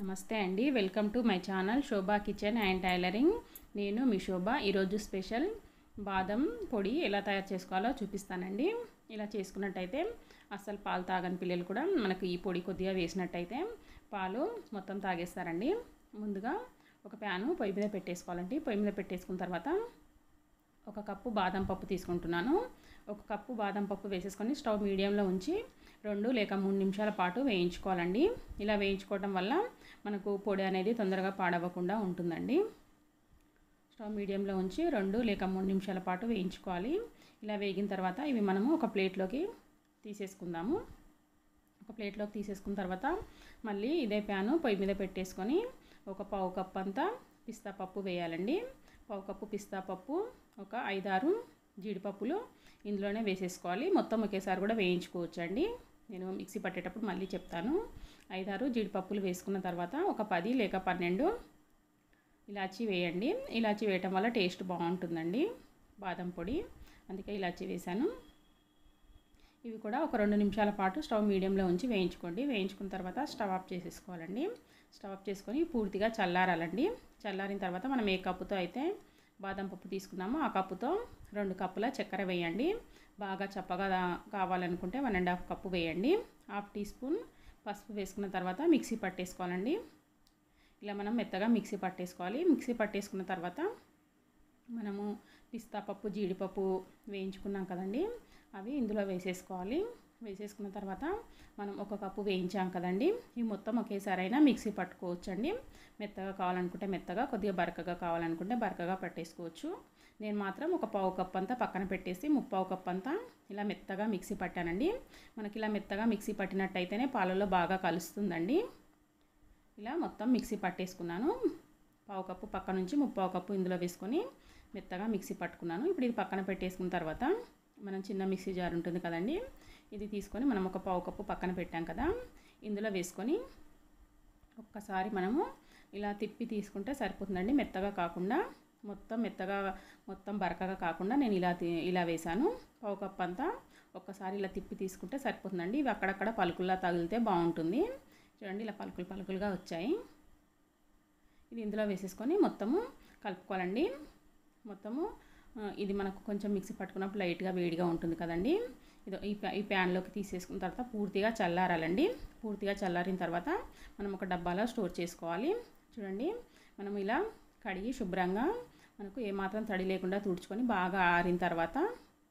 నమస్తే అండి welcome to my channel Shobha kitchen and tailoring నేను మీ శోభ ఈరోజు స్పెషల్ బాదం పొడి ఎలా తయారు చేసుకోవాలో చూపిస్తానండి ఇలా చేసుకున్నట్టయితే అస్సలు పాలు తాగని పిల్లలు కూడా మనకు ఈ పొడి కొద్దిగా వేసినట్టయితే పాలు మొత్తం తాగేస్తారండి ముందుగా ఒక ప్యాను పొయ్యి మీద పెట్టేసుకోవాలండి పొయ్యి మీద పెట్టేసుకున్న తర్వాత ఒక కప్పు బాదం పప్పు తీసుకుంటున్నాను ఒక కప్పు బాదం పప్పు వేసేసుకొని స్టవ్ మీడియంలో ఉంచి రెండు లేక మూడు నిమిషాల పాటు వేయించుకోవాలండి ఇలా వేయించుకోవటం వల్ల మనకు పొడి అనేది తొందరగా పాడవ్వకుండా ఉంటుందండి స్టవ్ మీడియంలో ఉంచి రెండు లేక మూడు నిమిషాల పాటు వేయించుకోవాలి ఇలా వేగిన తర్వాత ఇవి మనము ఒక ప్లేట్లోకి తీసేసుకుందాము ఒక ప్లేట్లోకి తీసేసుకున్న తర్వాత మళ్ళీ ఇదే ప్యాను పొయ్యి మీద పెట్టేసుకొని ఒక పావు కప్ అంతా పిస్తా పప్పు వేయాలండి పావు కప్పు పిస్తా పప్పు ఒక ఐదారు జీడిపప్పులు ఇందులోనే వేసేసుకోవాలి మొత్తం ఒకేసారి కూడా వేయించుకోవచ్చండి నేను మిక్సీ పట్టేటప్పుడు మళ్ళీ చెప్తాను ఐదారు జీడిపప్పులు వేసుకున్న తర్వాత ఒక పది లేక పన్నెండు ఇలాచీ వేయండి ఇలాచీ వేయటం వల్ల టేస్ట్ బాగుంటుందండి బాదం పొడి అందుకే ఇలాచీ వేశాను ఇవి కూడా ఒక రెండు నిమిషాల పాటు స్టవ్ మీడియంలో ఉంచి వేయించుకోండి వేయించుకున్న తర్వాత స్టవ్ ఆఫ్ చేసేసుకోవాలండి స్టవ్ ఆఫ్ చేసుకొని పూర్తిగా చల్లారాలండి చల్లారిన తర్వాత మనం ఏ కప్పుతో అయితే బాదం పప్పు తీసుకున్నాము ఆ కప్పుతో రెండు కప్పుల చక్కెర వేయండి బాగా చప్పగా కావాలనుకుంటే వన్ అండ్ హాఫ్ కప్పు వేయండి హాఫ్ టీ స్పూన్ పసుపు వేసుకున్న తర్వాత మిక్సీ పట్టేసుకోవాలండి ఇలా మనం మెత్తగా మిక్సీ పట్టేసుకోవాలి మిక్సీ పట్టేసుకున్న తర్వాత మనము పిస్తా పప్పు జీడిపప్పు వేయించుకున్నాం కదండి అవి ఇందులో వేసేసుకోవాలి వేసేసుకున్న తర్వాత మనం ఒక కప్పు వేయించాం కదండి ఈ మొత్తం ఒకేసారి అయినా మిక్సీ పట్టుకోవచ్చండి మెత్తగా కావాలనుకుంటే మెత్తగా కొద్దిగా బరకగా కావాలనుకుంటే బరకగా పట్టేసుకోవచ్చు నేను మాత్రం ఒక పావు కప్ అంతా పక్కన పెట్టేసి ముప్పావు కప్ అంతా ఇలా మెత్తగా మిక్సీ పట్టానండి మనకి ఇలా మెత్తగా మిక్సీ పట్టినట్టయితేనే పాలలో బాగా కలుస్తుందండి ఇలా మొత్తం మిక్సీ పట్టేసుకున్నాను పావు కప్పు పక్క నుంచి ముప్పావు కప్పు ఇందులో వేసుకొని మెత్తగా మిక్సీ పట్టుకున్నాను ఇప్పుడు ఇది పక్కన పెట్టేసుకున్న తర్వాత మనం చిన్న మిక్సీ జార్ ఉంటుంది కదండి ఇది తీసుకొని మనం ఒక పావు కప్పు పక్కన పెట్టాం కదా ఇందులో వేసుకొని ఒక్కసారి మనము ఇలా తిప్పి తీసుకుంటే సరిపోతుందండి మెత్తగా కాకుండా మొత్తం మెత్తగా మొత్తం బరకగా కాకుండా నేను ఇలా ఇలా వేశాను పావు కప్పు అంతా ఒక్కసారి ఇలా తిప్పి తీసుకుంటే సరిపోతుందండి ఇవి అక్కడక్కడ పలుకుల్లా తగిలితే బాగుంటుంది చూడండి ఇలా పలుకులు పలుకులుగా వచ్చాయి ఇది ఇందులో వేసేసుకొని మొత్తము కలుపుకోవాలండి మొత్తము ఇది మనకు కొంచెం మిక్సీ పట్టుకున్నప్పుడు లైట్గా వేడిగా ఉంటుంది కదండి ఇదో ఈ ఈ ప్యాన్లోకి తీసేసుకున్న తర్వాత పూర్తిగా చల్లారాలండి పూర్తిగా చల్లారిన తర్వాత మనం ఒక డబ్బాలో స్టోర్ చేసుకోవాలి చూడండి మనం ఇలా కడిగి శుభ్రంగా మనకు ఏమాత్రం తడి లేకుండా తుడుచుకొని బాగా ఆరిన తర్వాత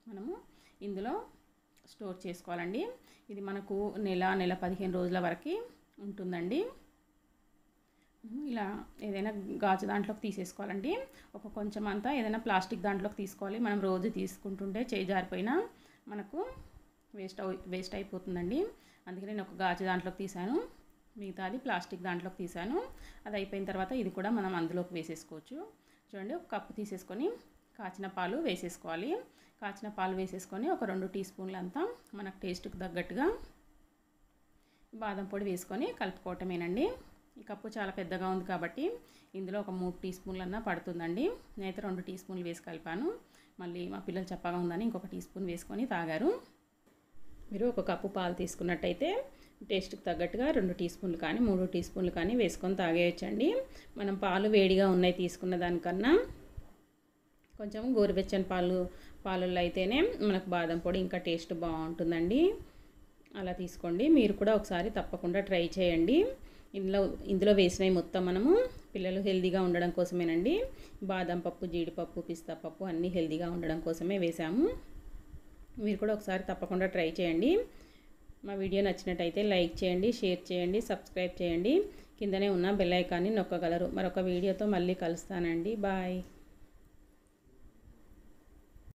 మనము ఇందులో స్టోర్ చేసుకోవాలండి ఇది మనకు నెల నెల పదిహేను రోజుల వరకు ఉంటుందండి ఇలా ఏదైనా గాజు దాంట్లోకి తీసేసుకోవాలండి ఒక కొంచెం అంతా ఏదైనా ప్లాస్టిక్ దాంట్లోకి తీసుకోవాలి మనం రోజు తీసుకుంటుంటే చేయి జారిపోయినా మనకు వేస్ట్ వేస్ట్ అయిపోతుందండి అందుకే నేను ఒక గాజు దాంట్లోకి తీసాను మిగతాది ప్లాస్టిక్ దాంట్లోకి తీశాను అది అయిపోయిన తర్వాత ఇది కూడా మనం అందులోకి వేసేసుకోవచ్చు చూడండి ఒక కప్పు తీసేసుకొని కాచిన పాలు వేసేసుకోవాలి కాచిన పాలు వేసేసుకొని ఒక రెండు టీ స్పూన్లు అంతా మనకు టేస్ట్కి తగ్గట్టుగా బాదం పొడి వేసుకొని కలుపుకోవటమేనండి ఈ కప్పు చాలా పెద్దగా ఉంది కాబట్టి ఇందులో ఒక మూడు టీ స్పూన్లు అన్నా పడుతుందండి నేనైతే రెండు టీ స్పూన్లు వేసి కలిపాను మళ్ళీ మా పిల్లలు చప్పగా ఉందని ఇంకొక టీ స్పూన్ వేసుకొని తాగారు మీరు ఒక కప్పు పాలు తీసుకున్నట్టయితే టేస్ట్కి తగ్గట్టుగా రెండు టీ స్పూన్లు కానీ మూడు టీ స్పూన్లు కానీ వేసుకొని తాగేయచ్చండి మనం పాలు వేడిగా ఉన్నాయి తీసుకున్న దానికన్నా కొంచెం గోరువెచ్చని పాలు పాలల్లో అయితేనే మనకు బాదం పొడి ఇంకా టేస్ట్ బాగుంటుందండి అలా తీసుకోండి మీరు కూడా ఒకసారి తప్పకుండా ట్రై చేయండి ఇందులో ఇందులో వేసినవి మొత్తం మనము పిల్లలు హెల్దీగా ఉండడం కోసమేనండి బాదం పప్పు జీడిపప్పు పిస్తా పప్పు అన్నీ హెల్దీగా ఉండడం కోసమే వేసాము మీరు కూడా ఒకసారి తప్పకుండా ట్రై చేయండి మా వీడియో నచ్చినట్టయితే లైక్ చేయండి షేర్ చేయండి సబ్స్క్రైబ్ చేయండి కిందనే ఉన్న బెల్లైకాన్ని నొక్కగలరు మరొక వీడియోతో మళ్ళీ కలుస్తానండి బాయ్